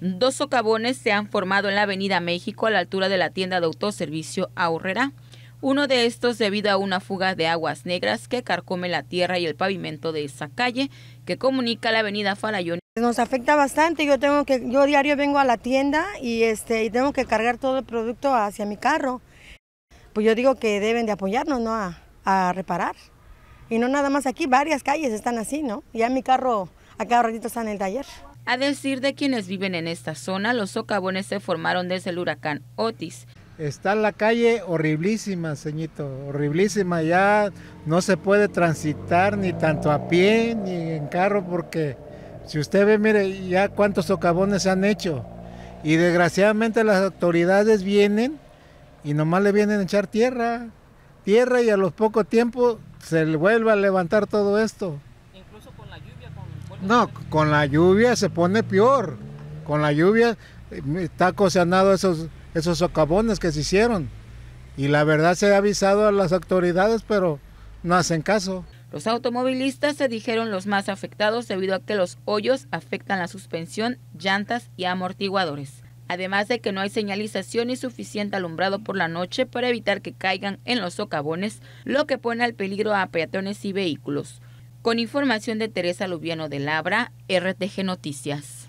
Dos socavones se han formado en la Avenida México a la altura de la tienda de autoservicio Aurrera. Uno de estos debido a una fuga de aguas negras que carcome la tierra y el pavimento de esa calle que comunica la avenida Falayón. Nos afecta bastante, yo tengo que, yo diario vengo a la tienda y este y tengo que cargar todo el producto hacia mi carro. Pues yo digo que deben de apoyarnos, ¿no? A, reparar. Y no nada más aquí, varias calles están así, ¿no? Ya mi carro, acá cada está en el taller. A decir de quienes viven en esta zona, los socavones se formaron desde el huracán Otis. Está la calle horriblísima, señito, horriblísima. Ya no se puede transitar ni tanto a pie ni en carro porque si usted ve, mire, ya cuántos socavones se han hecho. Y desgraciadamente las autoridades vienen y nomás le vienen a echar tierra, tierra y a los pocos tiempo se vuelve a levantar todo esto. No, con la lluvia se pone peor. Con la lluvia está eh, cocinado esos, esos socavones que se hicieron. Y la verdad se ha avisado a las autoridades, pero no hacen caso. Los automovilistas se dijeron los más afectados debido a que los hoyos afectan la suspensión, llantas y amortiguadores. Además de que no hay señalización y suficiente alumbrado por la noche para evitar que caigan en los socavones, lo que pone al peligro a peatones y vehículos. Con información de Teresa Lubiano de Labra, RTG Noticias.